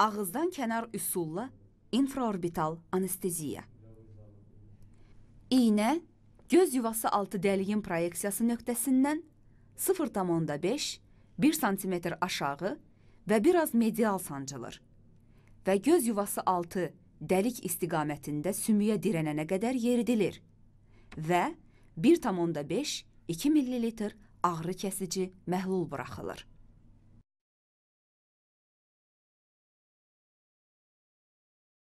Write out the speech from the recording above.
ağızdan kənar üsulla infraorbital anesteziya. İynə göz yuvası altı dəliyin proyeksiyası nöqtəsindən 0,5 1 sm aşağı və biraz medial sancılır və göz yuvası altı dəlik istiqamətində sümüyə dirənənə qədər yeridilir və 1,5-2 ml ağrı kəsici məhlul buraxılır.